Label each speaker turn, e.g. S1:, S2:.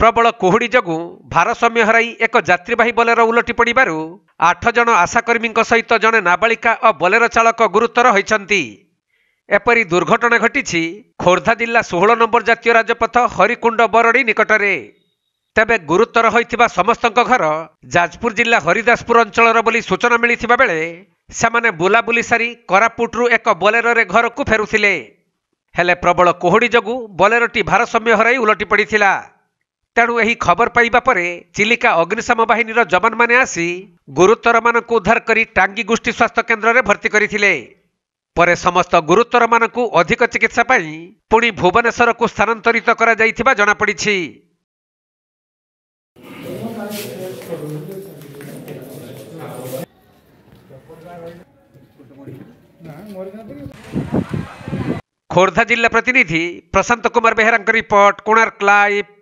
S1: ପ୍ରବଳ କୁହୁଡ଼ି ଯୋଗୁଁ ଭାରସାମ୍ୟ ହରାଇ ଏକ ଯାତ୍ରୀବାହୀ ବଲେର ଓଲଟି ପଡ଼ିବାରୁ ଆଠ ଜଣ ଆଶାକର୍ମୀଙ୍କ ସହିତ ଜଣେ ନାବାଳିକା ଓ ବଲେର ଚାଳକ ଗୁରୁତର ହୋଇଛନ୍ତି ଏପରି ଦୁର୍ଘଟଣା ଘଟିଛି ଖୋର୍ଦ୍ଧା ଜିଲ୍ଲା ଷୋହଳ ନମ୍ବର ଜାତୀୟ ରାଜପଥ ହରିକୁଣ୍ଡ ବରଡ଼ି ନିକଟରେ ତେବେ ଗୁରୁତର ହୋଇଥିବା ସମସ୍ତଙ୍କ ଘର ଯାଜପୁର ଜିଲ୍ଲା ହରିଦାସପୁର ଅଞ୍ଚଳର ବୋଲି ସୂଚନା ମିଳିଥିବା ବେଳେ ସେମାନେ ବୁଲାବୁଲି ସାରି କୋରାପୁଟରୁ ଏକ ବଲେରରେ ଘରକୁ ଫେରୁଥିଲେ ହେଲେ ପ୍ରବଳ କୁହୁଡ଼ି ଯୋଗୁଁ ବଲେରଟି ଭାରସାମ୍ୟ ହରାଇ ଓଲଟି ପଡ଼ିଥିଲା ସେଠାରୁ ଏହି ଖବର ପାଇବା ପରେ ଚିଲିକା ଅଗ୍ନିଶମ ବାହିନୀର ଯବାନମାନେ ଆସି ଗୁରୁତରମାନଙ୍କୁ ଉଦ୍ଧାର କରି ଟାଙ୍ଗୀ ଗୋଷ୍ଠୀ ସ୍ୱାସ୍ଥ୍ୟ କେନ୍ଦ୍ରରେ ଭର୍ତ୍ତି କରିଥିଲେ ପରେ ସମସ୍ତ ଗୁରୁତରମାନଙ୍କୁ ଅଧିକ ଚିକିତ୍ସା ପାଇଁ ପୁଣି ଭୁବନେଶ୍ୱରକୁ ସ୍ଥାନାନ୍ତରିତ କରାଯାଇଥିବା ଜଣାପଡ଼ିଛି ଖୋର୍ଦ୍ଧା ଜିଲ୍ଲା ପ୍ରତିନିଧି ପ୍ରଶାନ୍ତ କୁମାର ବେହେରାଙ୍କ ରିପୋର୍ଟ କୋଣାର୍କ ଲାଇଭ୍